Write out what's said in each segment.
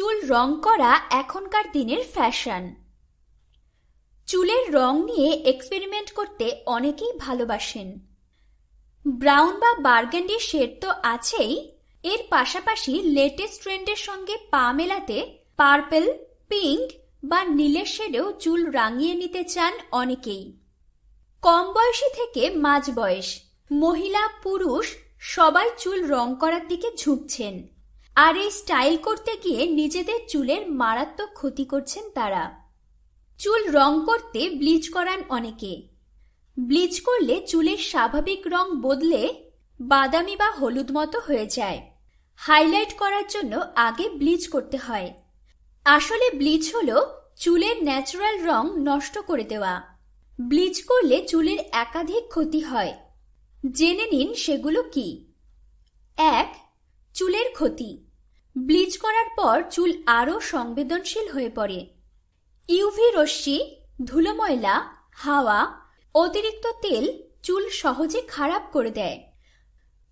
চুল রং করা এখনকার দিনের ফ্যাশন চুলের রং নিয়ে এক্সপেরিমেন্ট করতে অনেকেই ভালোবাসেন ব্রাউন বা বার্গেন্ডি শেড তো আছেই এর পাশাপাশি লেটেস্ট ট্রেন্ডের সঙ্গে পা মেলাতে পার্পেল পিঙ্ক বা নীলের শেডেও চুল রাঙিয়ে নিতে চান অনেকেই কম বয়সী থেকে মাঝ বয়স মহিলা পুরুষ সবাই চুল রং করার দিকে ঝুঁকছেন আর এই স্টাইল করতে গিয়ে নিজেদের চুলের মারাত্মক ক্ষতি করছেন তারা চুল রং করতে ব্লিচ করান অনেকে ব্লিচ করলে চুলের স্বাভাবিক রং বদলে বাদামি বা হলুদ মতো হয়ে যায় হাইলাইট করার জন্য আগে ব্লিচ করতে হয় আসলে ব্লিচ হলো চুলের ন্যাচারাল রং নষ্ট করে দেওয়া ব্লিচ করলে চুলের একাধিক ক্ষতি হয় জেনে নিন সেগুলো কি এক চুলের ক্ষতি ব্লিচ করার পর চুল আরও সংবেদনশীল হয়ে পড়ে ইউভি রশ্মি ধুলো ময়লা হাওয়া অতিরিক্ত তেল চুল সহজে খারাপ করে দেয়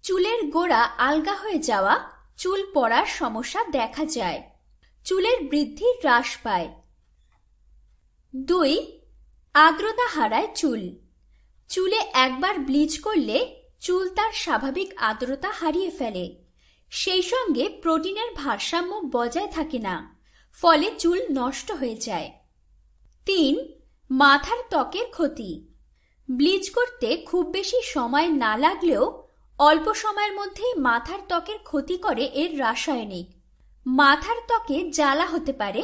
চুলের গোড়া আলগা হয়ে যাওয়া চুল পড়ার সমস্যা দেখা যায় চুলের বৃদ্ধি হ্রাস পায় দুই আর্দ্রতা হারায় চুল চুলে একবার ব্লিচ করলে চুল তার স্বাভাবিক আর্দ্রতা হারিয়ে ফেলে সেই সঙ্গে প্রোটিনের ভারসাম্য বজায় থাকে না ফলে চুল নষ্ট হয়ে যায় তিন মাথার ত্বকের ক্ষতি ব্লিচ করতে খুব বেশি সময় না লাগলেও অল্প সময়ের মধ্যেই মাথার ত্বকের ক্ষতি করে এর রাসায়নিক মাথার ত্বকে জ্বালা হতে পারে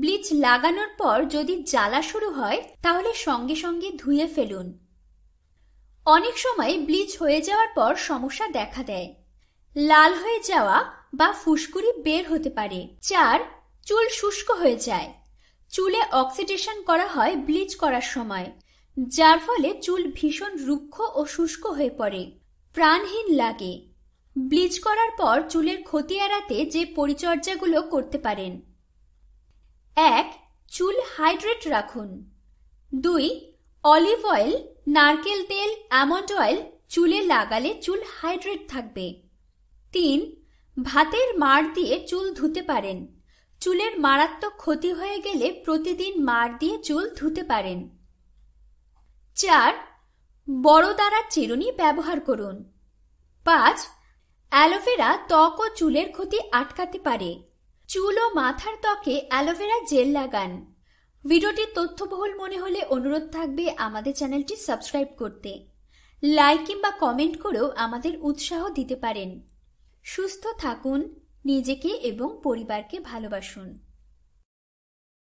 ব্লিচ লাগানোর পর যদি জ্বালা শুরু হয় তাহলে সঙ্গে সঙ্গে ধুয়ে ফেলুন অনেক সময় ব্লিচ হয়ে যাওয়ার পর সমস্যা দেখা দেয় লাল হয়ে যাওয়া বা ফুসকুড়ি বের হতে পারে চার চুল শুষ্ক হয়ে যায় চুলে অক্সিডেশন করা হয় ব্লিচ করার সময় যার ফলে চুল ভীষণ রুক্ষ ও শুষ্ক হয়ে পড়ে প্রাণহীন লাগে ব্লিচ করার পর চুলের ক্ষতি এড়াতে যে পরিচর্যাগুলো করতে পারেন এক চুল হাইড্রেট রাখুন দুই অলিভ অয়েল নারকেল তেল অ্যামন্ড অয়েল চুলে লাগালে চুল হাইড্রেট থাকবে তিন ভাতের মার দিয়ে চুল ধুতে পারেন চুলের মারাত্মক ক্ষতি হয়ে গেলে প্রতিদিন মার দিয়ে চুল ধুতে পারেন চার বড় দ্বারা চিরুনি ব্যবহার করুন পাঁচ অ্যালোভেরা ত্বক ও চুলের ক্ষতি আটকাতে পারে চুল ও মাথার ত্বকে অ্যালোভেরা জেল লাগান ভিডিওটি তথ্যবহুল মনে হলে অনুরোধ থাকবে আমাদের চ্যানেলটি সাবস্ক্রাইব করতে লাইক কিংবা কমেন্ট করেও আমাদের উৎসাহ দিতে পারেন সুস্থ থাকুন নিজেকে এবং পরিবারকে ভালোবাসুন